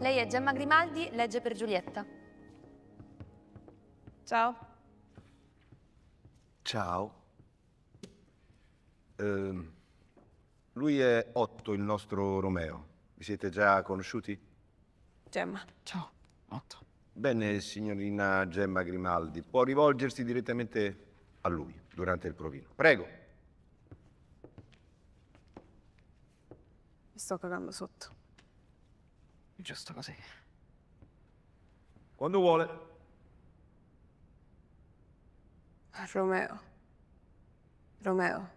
Lei è Gemma Grimaldi, legge per Giulietta. Ciao. Ciao. Eh, lui è Otto, il nostro Romeo. Vi siete già conosciuti? Gemma. Ciao, Otto. Bene, signorina Gemma Grimaldi, può rivolgersi direttamente a lui durante il provino. Prego. Mi sto cagando sotto giusto così. Quando vuole. Ah, Romeo. Romeo.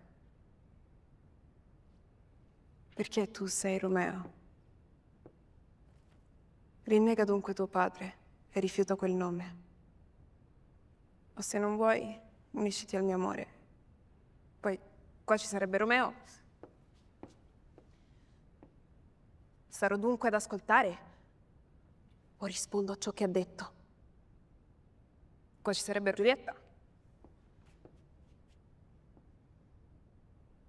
Perché tu sei Romeo? Rinnega dunque tuo padre e rifiuta quel nome. O se non vuoi, unisciti al mio amore. Poi qua ci sarebbe Romeo Sarò dunque ad ascoltare o rispondo a ciò che ha detto? Qua ci sarebbe Giulietta.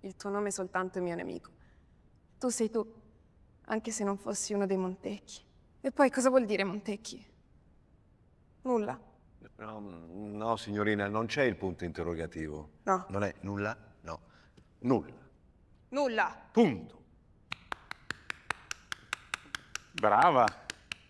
Il tuo nome è soltanto mio nemico. Tu sei tu, anche se non fossi uno dei Montecchi. E poi cosa vuol dire Montecchi? Nulla. No, no signorina, non c'è il punto interrogativo. No. Non è nulla? No. Nulla. Nulla. Punto. Brava.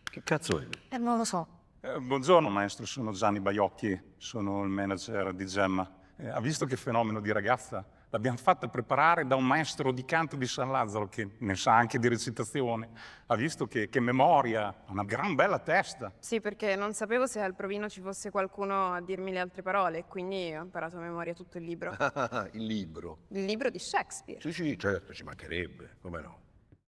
Che cazzo è? Eh, non lo so. Eh, buongiorno maestro, sono Gianni Baiocchi. sono il manager di Gemma. Eh, ha visto che fenomeno di ragazza? L'abbiamo fatta preparare da un maestro di canto di San Lazzaro che ne sa anche di recitazione. Ha visto che, che memoria, una gran bella testa. Sì, perché non sapevo se al provino ci fosse qualcuno a dirmi le altre parole, quindi ho imparato a memoria tutto il libro. il libro? Il libro di Shakespeare. Sì, sì, certo, ci mancherebbe, come no?